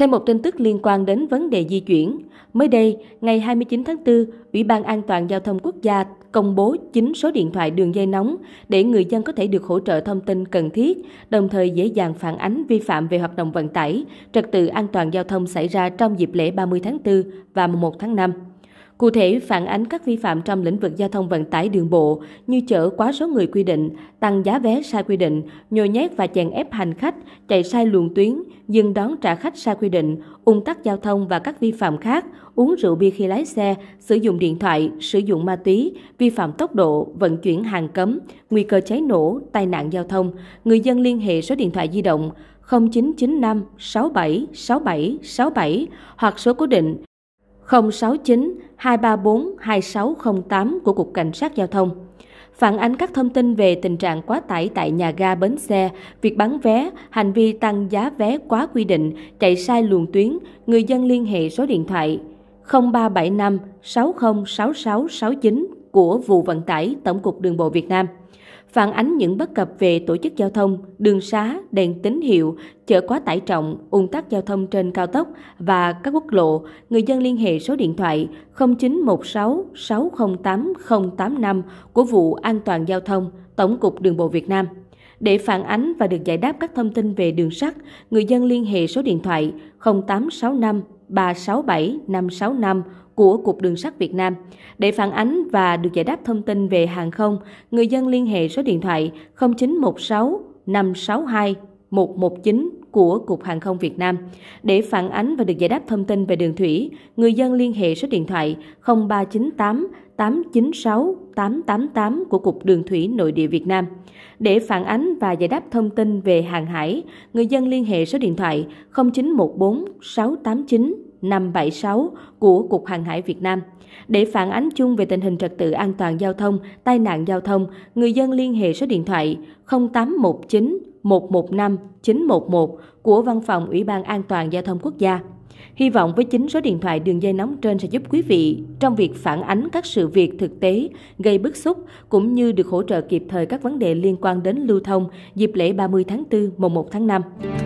Thêm một tin tức liên quan đến vấn đề di chuyển. Mới đây, ngày 29 tháng 4, Ủy ban An toàn Giao thông Quốc gia công bố chính số điện thoại đường dây nóng để người dân có thể được hỗ trợ thông tin cần thiết, đồng thời dễ dàng phản ánh vi phạm về hoạt động vận tải, trật tự an toàn giao thông xảy ra trong dịp lễ 30 tháng 4 và 1 tháng 5. Cụ thể, phản ánh các vi phạm trong lĩnh vực giao thông vận tải đường bộ như chở quá số người quy định, tăng giá vé sai quy định, nhồi nhét và chèn ép hành khách, chạy sai luồng tuyến, dừng đón trả khách sai quy định, ung tắc giao thông và các vi phạm khác, uống rượu bia khi lái xe, sử dụng điện thoại, sử dụng ma túy, vi phạm tốc độ, vận chuyển hàng cấm, nguy cơ cháy nổ, tai nạn giao thông. Người dân liên hệ số điện thoại di động 0995 67 67 67 hoặc số cố định 069 234 2608 của Cục Cảnh sát Giao thông. Phản ánh các thông tin về tình trạng quá tải tại nhà ga bến xe, việc bán vé, hành vi tăng giá vé quá quy định, chạy sai luồng tuyến, người dân liên hệ số điện thoại 0375 606669 của vụ vận tải Tổng cục Đường bộ Việt Nam phản ánh những bất cập về tổ chức giao thông, đường xá, đèn tín hiệu, chở quá tải trọng, ùn tắc giao thông trên cao tốc và các quốc lộ, người dân liên hệ số điện thoại 0916 608 085 của vụ an toàn giao thông, Tổng cục Đường bộ Việt Nam. Để phản ánh và được giải đáp các thông tin về đường sắt, người dân liên hệ số điện thoại 0865 367 565 của Cục Đường sắt Việt Nam. Để phản ánh và được giải đáp thông tin về hàng không, người dân liên hệ số điện thoại 0916 562 119 của Cục Hàng không Việt Nam. Để phản ánh và được giải đáp thông tin về đường thủy, người dân liên hệ số điện thoại 0398 896 888 của Cục Đường thủy Nội địa Việt Nam. Để phản ánh và giải đáp thông tin về hàng hải, người dân liên hệ số điện thoại 0914 689 576 của Cục Hàng hải Việt Nam. Để phản ánh chung về tình hình trật tự an toàn giao thông, tai nạn giao thông, người dân liên hệ số điện thoại 0819 115 911 của Văn phòng Ủy ban An toàn Giao thông Quốc gia. Hy vọng với chính số điện thoại đường dây nóng trên sẽ giúp quý vị trong việc phản ánh các sự việc thực tế gây bức xúc cũng như được hỗ trợ kịp thời các vấn đề liên quan đến lưu thông dịp lễ 30 tháng 4 mùng 1 tháng 5.